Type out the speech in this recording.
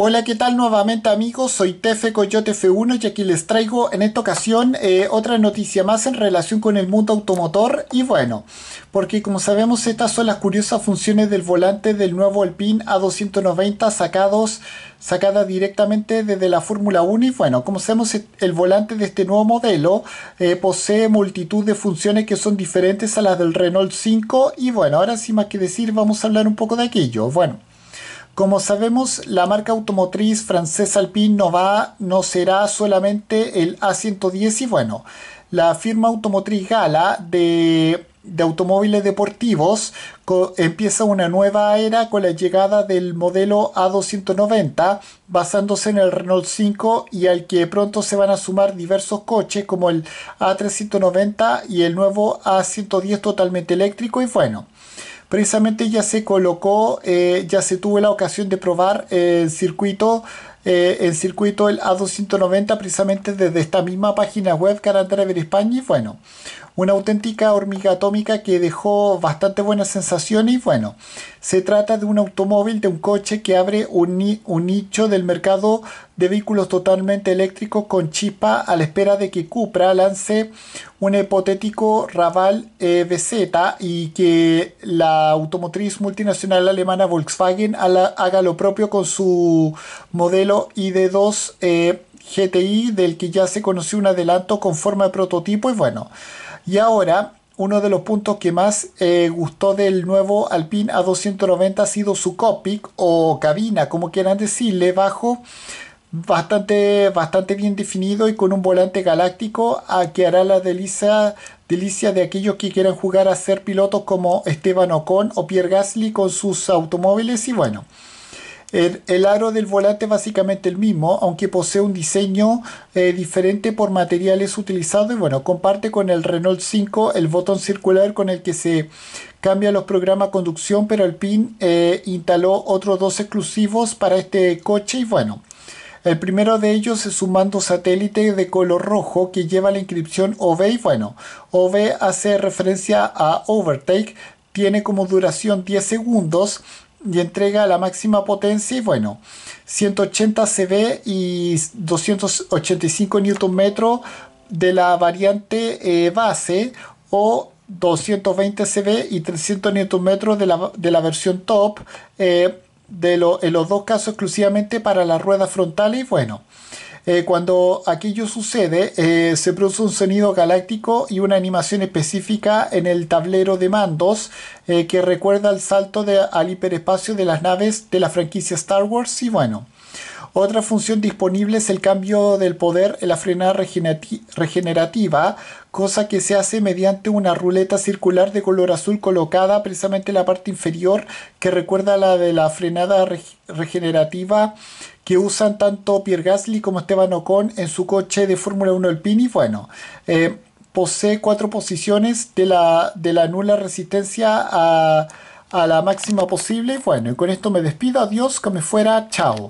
Hola, ¿qué tal nuevamente amigos? Soy Tefe Coyote F1 y aquí les traigo en esta ocasión eh, otra noticia más en relación con el mundo automotor y bueno, porque como sabemos estas son las curiosas funciones del volante del nuevo Alpine A290 sacados, sacada directamente desde la Fórmula 1 y bueno, como sabemos e, el volante de este nuevo modelo eh, posee multitud de funciones que son diferentes a las del Renault 5 y bueno, ahora sin más que decir vamos a hablar un poco de aquello. Bueno. Como sabemos, la marca automotriz francesa Alpine no va, no será solamente el A110 y bueno, la firma automotriz Gala de, de automóviles deportivos empieza una nueva era con la llegada del modelo A290 basándose en el Renault 5 y al que pronto se van a sumar diversos coches como el A390 y el nuevo A110 totalmente eléctrico y bueno precisamente ya se colocó, eh, ya se tuvo la ocasión de probar el circuito, eh, el circuito el A290 precisamente desde esta misma página web Car Driver España y bueno, una auténtica hormiga atómica que dejó bastante buenas sensaciones y bueno, se trata de un automóvil, de un coche que abre un, nicho del mercado de vehículos totalmente eléctricos con chipa a la espera de que Cupra lance un hipotético Raval BZ e y que la automotriz multinacional alemana Volkswagen haga lo propio con su modelo ID2 eh, GTI del que ya se conoció un adelanto con forma de prototipo y bueno. Y ahora, uno de los puntos que más eh, gustó del nuevo Alpine A290 ha sido su copic o cabina, como quieran decirle, bajo bastante, bastante bien definido y con un volante galáctico a que hará la delicia, delicia de aquellos que quieran jugar a ser pilotos como Esteban Ocon o Pierre Gasly con sus automóviles y bueno. El, aro del volante es básicamente el mismo, aunque posee un diseño eh, diferente por materiales utilizados y bueno, comparte con el Renault 5 el botón circular con el que se cambia los programas conducción, pero el PIN eh, instaló otros dos exclusivos para este coche y bueno. El primero de ellos es un mando satélite de color rojo que lleva la inscripción OV y bueno, OV hace referencia a Overtake, tiene como duración 10 segundos y entrega la máxima potencia y bueno 180 CV y 285 Nm de la variante eh, base o 220 CV y 300 Nm de la, de la versión top eh, de en los dos casos exclusivamente para las ruedas frontales y bueno eh, cuando aquello sucede, eh, se produce un sonido galáctico y una animación específica en el tablero de mandos eh, que recuerda el salto al hiperespacio de las naves de la franquicia Star Wars. Y bueno, otra función disponible es el cambio del poder en la frenada regenerativa, cosa que se hace mediante una ruleta circular de color azul colocada precisamente en la parte inferior que recuerda la de la frenada regenerativa que usan tanto Pierre Gasly como Esteban Ocon en su coche de Fórmula 1 Alpini. Bueno, eh, posee cuatro posiciones de la, de la nula resistencia a, a la máxima posible. Bueno, y con esto me despido. Adiós, que me fuera. Chao.